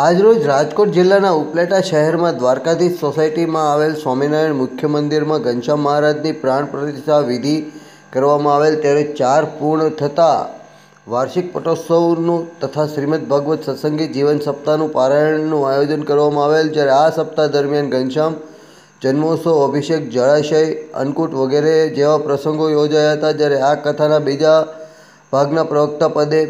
આજરોજ રાજકોટ જિલ્લાના ઉપલેટા શહેરમાં દ્વારકાધીશ સોસાયટીમાં આવેલ સ્વામિનારાયણ મુખ્ય મંદિરમાં ઘનશ્યામ મહારાજની પ્રાણ પ્રતિષ્ઠા વિધિ કરવામાં આવેલ ત્યારે ચાર પૂર્ણ થતાં વાર્ષિક પટોત્સવનું તથા શ્રીમદ ભાગવત સત્સંગી જીવન સપ્તાહનું પારાયણનું આયોજન કરવામાં આવેલ જ્યારે આ સપ્તાહ દરમિયાન ઘનશ્યામ જન્મોત્સવ અભિષેક જળાશય અન્નકૂટ વગેરે જેવા પ્રસંગો યોજાયા હતા જ્યારે આ કથાના બીજા ભાગના પ્રવક્તા પદે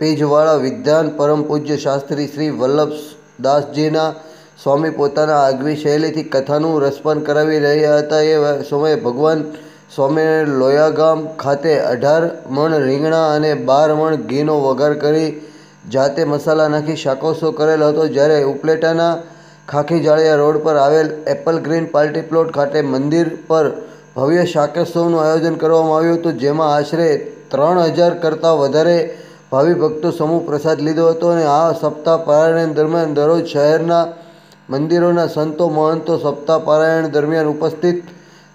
પેજવાળા વિદ્વાન પરમ પૂજ્ય શાસ્ત્રી શ્રી વલ્લભદાસજીના સ્વામી પોતાના આગવી શૈલીથી કથાનું રસપાન કરાવી રહ્યા હતા એ સમયે ભગવાન સ્વામીએ લોયાગામ ખાતે અઢાર મણ રીંગણા અને બાર મણ ઘીનો વઘાર કરી જાતે મસાલા નાખી શાકોસો કરેલો હતો જ્યારે ઉપલેટાના ખાખી જાળિયા રોડ પર આવેલ એપલ ગ્રીન પાર્ટી પ્લોટ ખાતે મંદિર પર ભવ્ય શાકોત્સવનું આયોજન કરવામાં આવ્યું હતું જેમાં આશરે ત્રણ હજાર કરતાં વધારે ભાવિ ભક્તો સમૂહ પ્રસાદ લીધો હતો અને આ સપ્તાહ પારાયણ દરમિયાન દરરોજ શહેરના મંદિરોના સંતો મહંતો સપ્તાહ પારાયણ દરમિયાન ઉપસ્થિત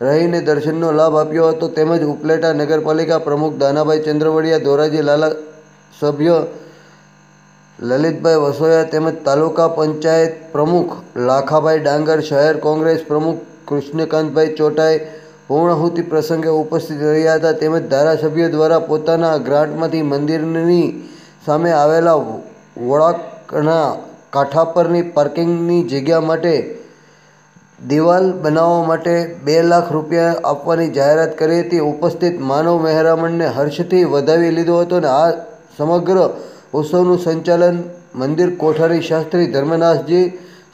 રહીને દર્શનનો લાભ આપ્યો હતો તેમજ ઉપલેટા નગરપાલિકા પ્રમુખ દાનાભાઈ ચંદ્રવડિયા ધોરાજી લાલા સભ્ય લલિતભાઈ વસોયા તેમજ તાલુકા પંચાયત પ્રમુખ લાખાભાઈ ડાંગર શહેર કોંગ્રેસ પ્રમુખ કૃષ્ણકાંતભાઈ ચોટાઈ પૂર્ણાહુતિ પ્રસંગે ઉપસ્થિત રહ્યા હતા તેમજ ધારાસભ્ય દ્વારા પોતાના ગ્રાન્ટમાંથી મંદિરની સામે આવેલા વળાકના કાંઠા પરની પાર્કિંગની જગ્યા માટે દિવાલ બનાવવા માટે બે લાખ રૂપિયા આપવાની જાહેરાત કરી હતી ઉપસ્થિત માનવ મહેરામણને હર્ષથી વધાવી લીધો હતો અને આ સમગ્ર ઉત્સવનું સંચાલન મંદિર કોઠારી શાસ્ત્રી ધર્મનાથજી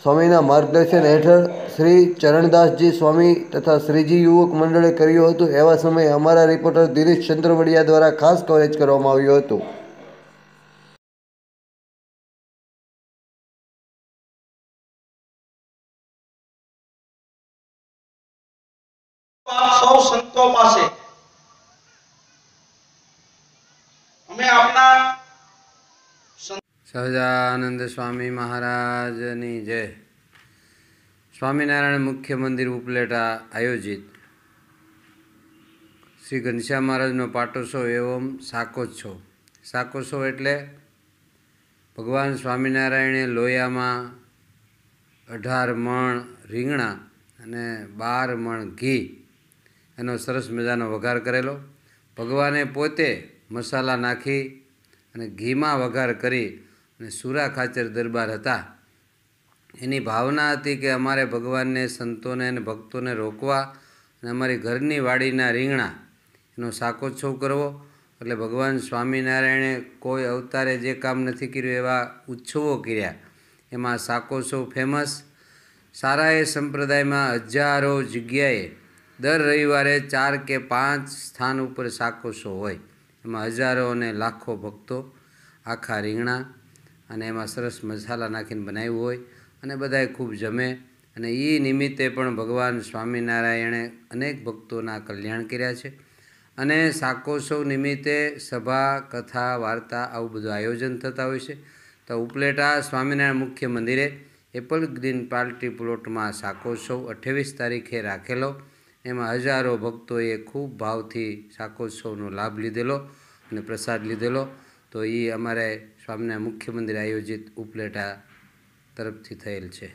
સ્વામીના માર્ગદર્શન હેઠળ શ્રી ચરણદાસજી સ્વામી તથા શ્રીજી યુવક મંડળે કર્યું હતું એવા સમયે અમારા રિપોર્ટર દિનેશ ચંદ્રવડિયા દ્વારા ખાસ કવરેજ કરવામાં આવ્યું હતું સૌ સંતો પાસે સહજાનંદ સ્વામી મહારાજની જય સ્વામિનારાયણ મુખ્ય મંદિર ઉપલેટા આયોજિત શ્રી ઘનશ્યામ મહારાજનો પાટોત્સવ એવમ શાકોત્સવ શાકોત્સવ એટલે ભગવાન સ્વામિનારાયણે લોયામાં અઢાર મણ રીંગણા અને બાર મણ ઘી એનો સરસ મજાનો વઘાર કરેલો ભગવાને પોતે મસાલા નાખી અને ઘીમાં વઘાર કરી અને સુરા ખાચર દરબાર હતા એની ભાવના હતી કે અમારે ભગવાનને સંતોને અને ભક્તોને રોકવા અને અમારી ઘરની વાડીના રીંગણા એનો સાકોત્સવ કરવો એટલે ભગવાન સ્વામિનારાયણે કોઈ અવતારે જે કામ નથી કર્યું એવા ઉત્સવો કર્યા એમાં સાકોત્સવ ફેમસ સારાએ સંપ્રદાયમાં હજારો જગ્યાએ દર રવિવારે ચાર કે પાંચ સ્થાન ઉપર સાકોસો હોય એમાં હજારો અને લાખો ભક્તો આખા રીંગણા અને એમાં સરસ મસાલા નાખીને બનાવ્યું હોય અને બધાએ ખૂબ જમે અને એ નિમિત્તે પણ ભગવાન સ્વામિનારાયણે અનેક ભક્તોના કલ્યાણ કર્યા છે અને શાકોત્સવ નિમિત્તે સભા કથા વાર્તા આવું બધું આયોજન થતા હોય છે તો ઉપલેટા સ્વામિનારાયણ મુખ્ય મંદિરે એપલ ગ્રીન પાર્ટી પ્લોટમાં શાકોત્સવ અઠ્ઠાવીસ તારીખે રાખેલો એમાં હજારો ભક્તોએ ખૂબ ભાવથી શાકોત્સવનો લાભ લીધેલો અને પ્રસાદ લીધેલો તો એ અમારે સ્વામિના મુખ્ય મંદિર આયોજિત ઉપલેટા તરફથી થયેલ છે